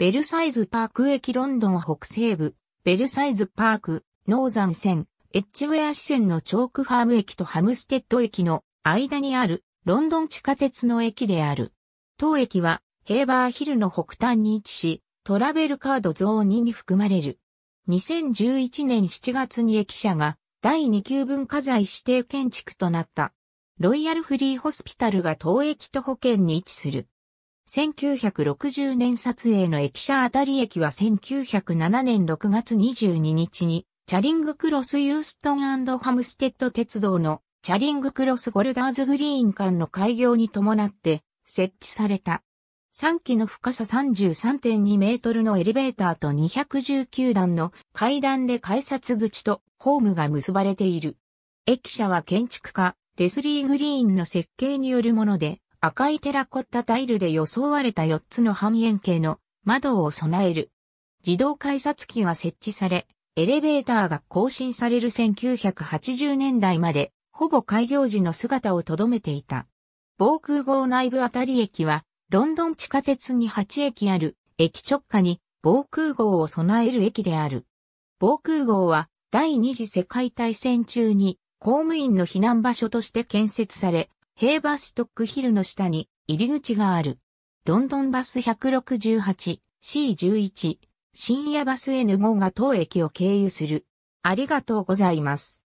ベルサイズパーク駅ロンドン北西部、ベルサイズパーク、ノーザン線、エッジウェア支線のチョークファーム駅とハムステッド駅の間にあるロンドン地下鉄の駅である。当駅はヘーバーヒルの北端に位置し、トラベルカードゾーン2に含まれる。2011年7月に駅舎が第2級文化財指定建築となった。ロイヤルフリーホスピタルが当駅と保険に位置する。1960年撮影の駅舎あたり駅は1907年6月22日に、チャリングクロスユーストンハムステッド鉄道のチャリングクロスゴルダーズグリーン間の開業に伴って設置された。3基の深さ33.2メートルのエレベーターと219段の階段で改札口とホームが結ばれている。駅舎は建築家、レスリー・グリーンの設計によるもので、赤いテラコッタタイルで装われた4つの半円形の窓を備える。自動改札機が設置され、エレベーターが更新される1980年代まで、ほぼ開業時の姿を留めていた。防空壕内部あたり駅は、ロンドン地下鉄に8駅ある、駅直下に防空壕を備える駅である。防空壕は、第二次世界大戦中に、公務員の避難場所として建設され、ヘーバーストックヒルの下に入り口がある。ロンドンバス 168C11 深夜バス N5 が当駅を経由する。ありがとうございます。